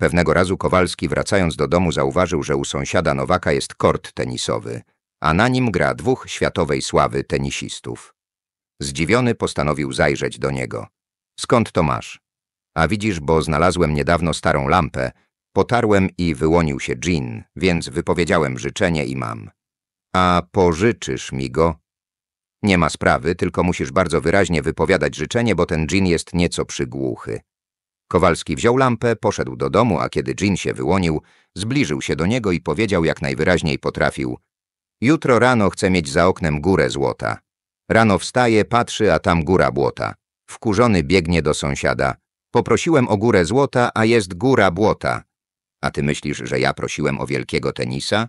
Pewnego razu Kowalski wracając do domu zauważył, że u sąsiada Nowaka jest kort tenisowy, a na nim gra dwóch światowej sławy tenisistów. Zdziwiony postanowił zajrzeć do niego. Skąd to masz? A widzisz, bo znalazłem niedawno starą lampę, potarłem i wyłonił się dżin, więc wypowiedziałem życzenie i mam. A pożyczysz mi go? Nie ma sprawy, tylko musisz bardzo wyraźnie wypowiadać życzenie, bo ten dżin jest nieco przygłuchy. Kowalski wziął lampę, poszedł do domu, a kiedy Jean się wyłonił, zbliżył się do niego i powiedział jak najwyraźniej potrafił. Jutro rano chcę mieć za oknem górę złota. Rano wstaje, patrzy, a tam góra błota. Wkurzony biegnie do sąsiada. Poprosiłem o górę złota, a jest góra błota. A ty myślisz, że ja prosiłem o wielkiego tenisa?